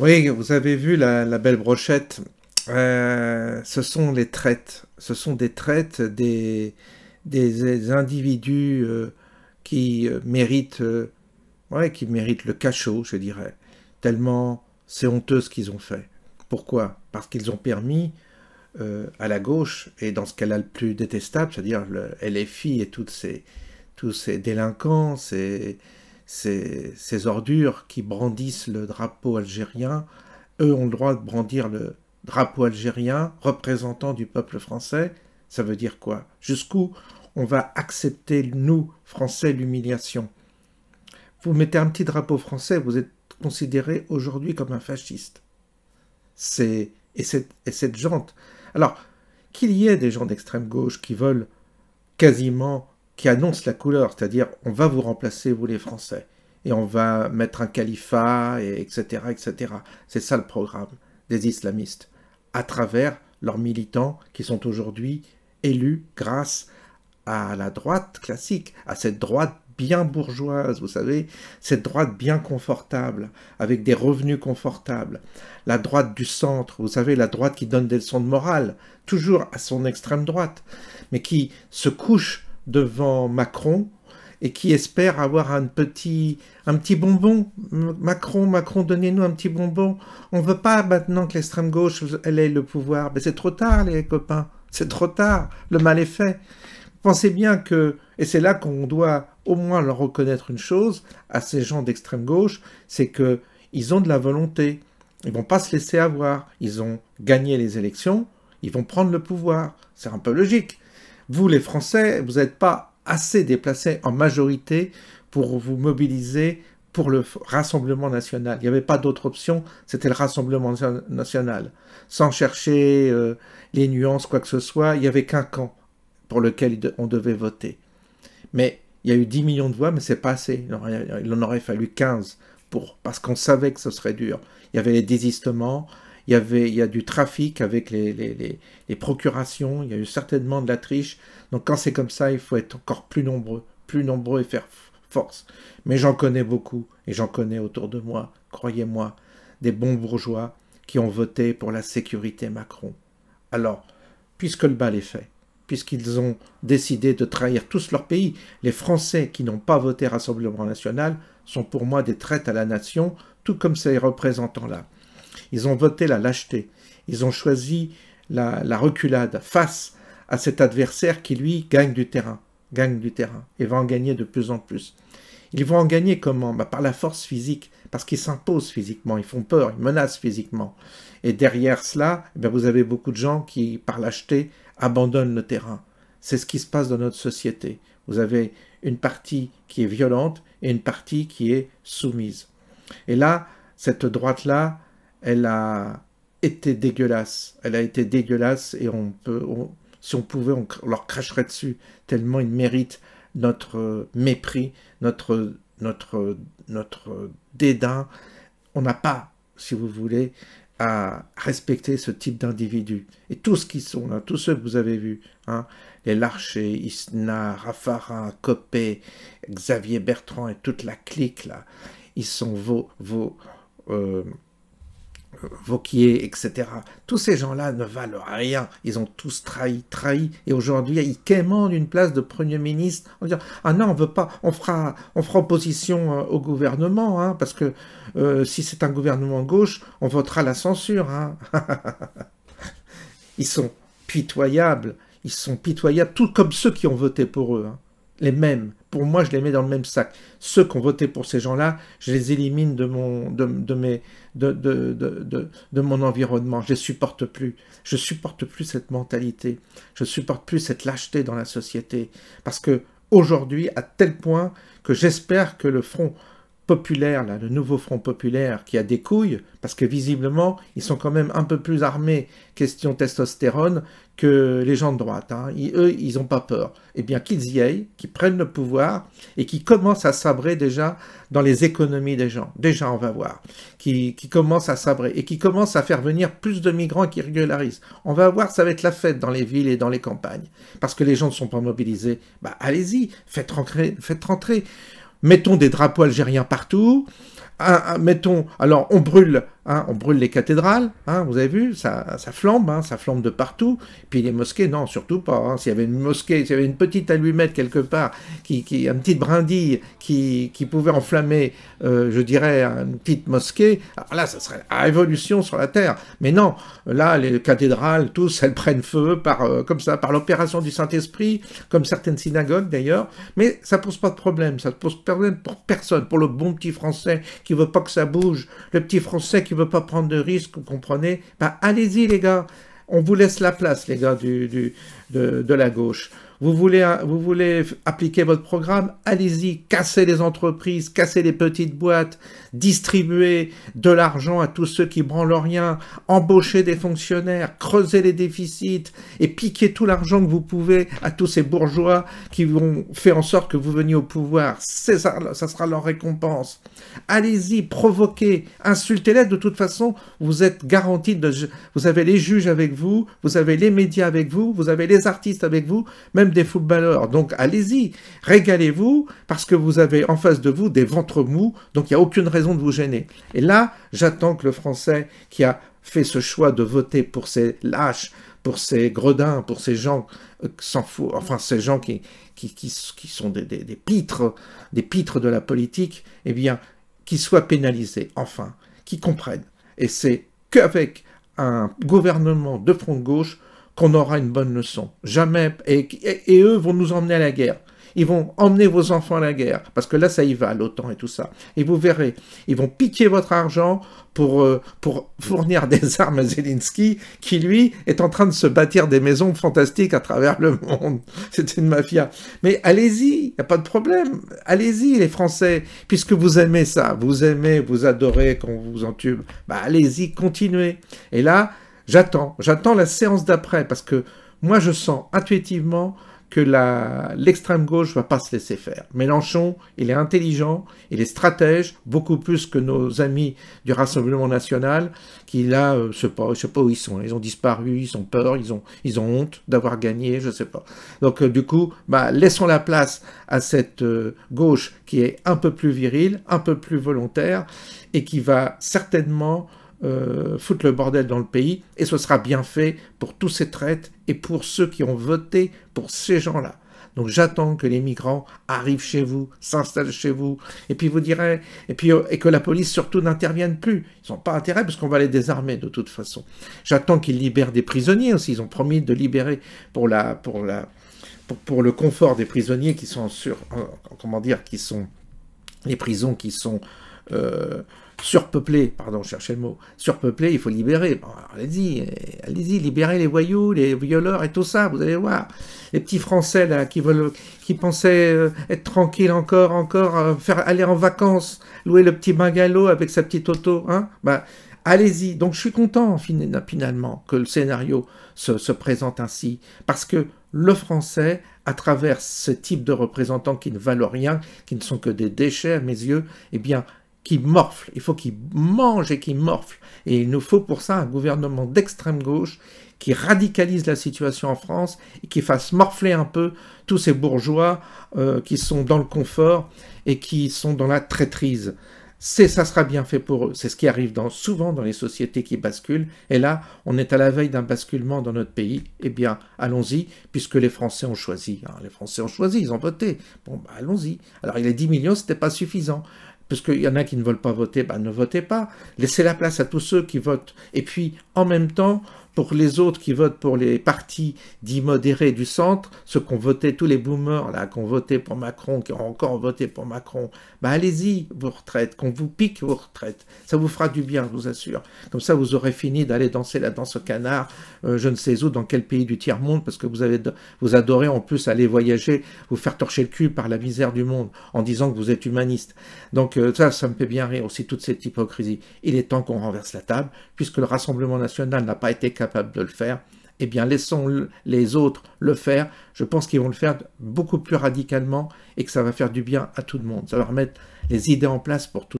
Oui, vous avez vu la, belle brochette. Euh, ce sont les traites. Ce sont des traites des, des, individus euh, qui euh, méritent, qui méritent le cachot, je dirais. Tellement c'est honteux ce qu'ils ont fait. Pourquoi Parce qu'ils ont permis à la gauche, et dans ce qu'elle a le plus détestable, c'est-à-dire le LFI et toutes ces, tous ces délinquants, ces, ces, ordures qui brandissent le drapeau algérien, eux ont le droit de brandir le drapeau algérien représentant du peuple français. Ça veut dire quoi Jusqu'où on va accepter, nous, Français, l'humiliation Vous mettez un petit drapeau français, vous êtes considéré aujourd'hui comme un fasciste. C'est et cette, et cette gente. Alors, qu'il y ait des gens d'extrême gauche qui veulent quasiment qui annonce la couleur, c'est-à-dire on va vous remplacer, vous les Français, et on va mettre un califat, etc. etc. C'est ça le programme des islamistes, à travers leurs militants qui sont aujourd'hui élus grâce à la droite classique, à cette droite bien bourgeoise, vous savez, cette droite bien confortable, avec des revenus confortables, la droite du centre, vous savez, la droite qui donne des leçons de morale, toujours à son extrême droite, mais qui se couche devant Macron et qui espère avoir un petit, un petit bonbon. Macron, Macron, donnez-nous un petit bonbon. On ne veut pas maintenant que l'extrême gauche elle ait le pouvoir. Mais c'est trop tard, les copains. C'est trop tard. Le mal est fait. Pensez bien que, et c'est là qu'on doit au moins leur reconnaître une chose à ces gens d'extrême gauche, c'est qu'ils ont de la volonté. Ils vont pas se laisser avoir. Ils ont gagné les élections. Ils vont prendre le pouvoir. C'est un peu logique. Vous, les Français, vous n'êtes pas assez déplacés en majorité pour vous mobiliser pour le Rassemblement national. Il n'y avait pas d'autre option, c'était le Rassemblement national. Sans chercher euh, les nuances, quoi que ce soit, il n'y avait qu'un camp pour lequel on devait voter. Mais il y a eu 10 millions de voix, mais c'est pas assez. Il en aurait fallu 15 pour, parce qu'on savait que ce serait dur. Il y avait les désistements, il y, il y a du trafic avec les, les, procurations, il y a eu certainement de la triche. Donc quand c'est comme ça, il faut être encore plus nombreux, plus nombreux et faire force. Mais j'en connais beaucoup, et j'en connais autour de moi, croyez-moi, des bons bourgeois qui ont voté pour la sécurité Macron. Alors, puisque le bal est fait, puisqu'ils ont décidé de trahir tous leur pays, les Français qui n'ont pas voté Rassemblement national sont pour moi des traites à la nation, tout comme ces représentants-là. Ils ont voté la lâcheté. Ils ont choisi la, reculade face à cet adversaire qui, lui, gagne du terrain, gagne du terrain et va en gagner de plus en plus. Ils vont en gagner comment bah Par la force physique, parce qu'ils s'imposent physiquement, ils font peur, ils menacent physiquement. Et derrière cela, eh ben, vous avez beaucoup de gens qui, par lâcheté, abandonnent le terrain. C'est ce qui se passe dans notre société. Vous avez une partie qui est violente et une partie qui est soumise. Et là, cette droite-là, elle a été dégueulasse. Elle a été dégueulasse et on peut, si on pouvait, on, leur cracherait dessus tellement ils méritent notre euh, mépris, notre, notre, notre dédain. On n'a pas, si vous voulez, à respecter ce type d'individu Et tous ce qui sont là, hein, tous ceux que vous avez vus, hein, les Larcher, Isna, Raffarin, Copé, Xavier Bertrand et toute la clique là, ils sont vos, vos, euh, Vauquier, etc. Tous ces gens-là ne valent rien. Ils ont tous trahi, trahi. Et aujourd'hui, ils quémandent une place de Premier ministre en disant « Ah non, on veut pas, on fera, on fera opposition euh, au gouvernement, hein, parce que euh, si c'est un gouvernement gauche, on votera la censure. Hein. ils sont pitoyables. Ils sont pitoyables, tout comme ceux qui ont voté pour eux. Hein les mêmes. Pour moi, je les mets dans le même sac. Ceux qui ont voté pour ces gens-là, je les élimine de mon, de, de mes, de, mon environnement. Je les supporte plus. Je ne supporte plus cette mentalité. Je ne supporte plus cette lâcheté dans la société. Parce que aujourd'hui, à tel point que j'espère que le front populaire, là, le nouveau front populaire qui a des couilles, parce que visiblement, ils sont quand même un peu plus armés, question testostérone, que les gens de droite. Hein. eux, ils n'ont pas peur. Eh bien, qu'ils y aillent, qu'ils prennent le pouvoir et qu'ils commencent à sabrer déjà dans les économies des gens. Déjà, on va voir. Qui, qui commencent à sabrer et qui commencent à faire venir plus de migrants qui régularisent. On va voir, ça va être la fête dans les villes et dans les campagnes. Parce que les gens ne sont pas mobilisés. Bah, allez-y, faites rentrer. Faites rentrer mettons des drapeaux algériens partout, mettons, alors on brûle Hein, on brûle les cathédrales, hein, vous avez vu, ça, flambe, hein, ça flambe de partout. Puis les mosquées, non, surtout pas. S'il y avait une mosquée, s'il y avait une petite allumette quelque part, qui, qui une petite brindille qui, pouvait enflammer, euh, je dirais, une petite mosquée, alors là, ça serait la révolution sur la Terre. Mais non, là, les cathédrales, tous, elles prennent feu par, euh, comme ça, par l'opération du Saint-Esprit, comme certaines synagogues d'ailleurs. Mais ça ne pose pas de problème, ça ne pose pas de problème pour personne, pour le bon petit Français qui ne veut pas que ça bouge, le petit Français qui veux pas prendre de risques, vous comprenez Bah Allez-y les gars, on vous laisse la place les gars du, de la gauche. Vous voulez, vous voulez appliquer votre programme Allez-y, cassez les entreprises, cassez les petites boîtes, distribuez de l'argent à tous ceux qui branlent rien, embauchez des fonctionnaires, creusez les déficits et piquez tout l'argent que vous pouvez à tous ces bourgeois qui vont faire en sorte que vous veniez au pouvoir. C'est ça, ça sera leur récompense. Allez-y, provoquez, insultez-les. De toute façon, vous êtes garantis, Vous avez les juges avec vous, vous avez les médias avec vous, vous avez les artistes avec vous, même des footballeurs. Donc allez-y, régalez-vous, parce que vous avez en face de vous des ventres mous, donc il n'y a aucune raison de vous gêner. Et là, j'attends que le Français qui a fait ce choix de voter pour ces lâches, pour ces gredins, pour ces gens euh, s'en enfin ces gens qui, qui, sont des, des, pitres, des pitres de la politique, eh bien, qu'ils soient pénalisés, enfin, qu'ils comprennent. Et c'est qu'avec un gouvernement de front de gauche qu'on aura une bonne leçon. Jamais. Et, eux vont nous emmener à la guerre. Ils vont emmener vos enfants à la guerre. Parce que là, ça y va, l'OTAN et tout ça. Et vous verrez, ils vont piquer votre argent pour, euh, pour fournir des armes à Zelensky, qui lui est en train de se bâtir des maisons fantastiques à travers le monde. C'est une mafia. Mais allez-y, il n'y a pas de problème. Allez-y, les Français, puisque vous aimez ça, vous aimez, vous adorez qu'on vous entube. Bah, allez-y, continuez. Et là, J'attends, j'attends la séance d'après parce que moi je sens intuitivement que l'extrême gauche va pas se laisser faire. Mélenchon, il est intelligent, il est stratège, beaucoup plus que nos amis du Rassemblement national, qui là, euh, je sais sais pas où ils sont, ils ont disparu, ils ont peur, ils ont, honte d'avoir gagné, je ne sais pas. Donc euh, du coup, bah, laissons la place à cette euh, gauche qui est un peu plus virile, un peu plus volontaire, et qui va certainement euh, le bordel dans le pays, et ce sera bien fait pour tous ces traites et pour ceux qui ont voté pour ces gens-là. Donc j'attends que les migrants arrivent chez vous, s'installent chez vous, et puis vous direz, et puis euh, et que la police surtout n'intervienne plus. Ils n'ont pas intérêt parce qu'on va les désarmer de toute façon. J'attends qu'ils libèrent des prisonniers aussi. Ils ont promis de libérer pour la pour la pour, pour le confort des prisonniers qui sont sur euh, comment dire qui sont les prisons qui sont euh, surpeuplé, pardon, je cherchais le mot, surpeuplé, il faut libérer. allez-y, euh, allez-y, libérez les voyous, les violeurs et tout ça, vous allez voir. Les petits Français là qui veulent, qui pensaient euh, être tranquilles encore, encore, faire aller en vacances, louer le petit bungalow avec sa petite auto, hein, bah, allez-y. Donc je suis content finalement que le scénario se, se présente ainsi, parce que le français, à travers ce type de représentants qui ne valent rien, qui ne sont que des déchets à mes yeux, eh bien, qui il faut qu'il mange et qu'il morfle. Et il nous faut pour ça un gouvernement d'extrême gauche qui radicalise la situation en France et qui fasse morfler un peu tous ces bourgeois euh, qui sont dans le confort et qui sont dans la traîtrise. C'est, ça sera bien fait pour eux. C'est ce qui arrive souvent dans les sociétés qui basculent. Et là, on est à la veille d'un basculement dans notre pays. Eh bien, allons-y, puisque les Français ont choisi. Hein. Les Français ont choisi, ils ont voté. Bon, bah, allons-y. Alors, il est 10 millions, c'était pas suffisant parce qu'il y en a qui ne veulent pas voter, ben, ne votez pas. Laissez la place à tous ceux qui votent. Et puis, en même temps, pour les autres qui votent pour les partis dits modérés du centre, ceux qui votait tous les boomers là, qui ont voté pour Macron, qui ont encore voté pour Macron, bah allez-y, vos retraites, qu'on vous pique vos retraites. Ça vous fera du bien, je vous assure. Comme ça, vous aurez fini d'aller danser la danse au canard, euh, je ne sais où, dans quel pays du tiers-monde, parce que vous, avez, vous adorez en plus aller voyager, vous faire torcher le cul par la misère du monde, en disant que vous êtes humaniste. Donc euh, ça, ça me fait bien rire aussi, toute cette hypocrisie. Il est temps qu'on renverse la table, puisque le Rassemblement national n'a pas été capable de le faire, et eh bien laissons les autres le faire. Je pense qu'ils vont le faire beaucoup plus radicalement et que ça va faire du bien à tout le monde. Ça va remettre les idées en place pour tout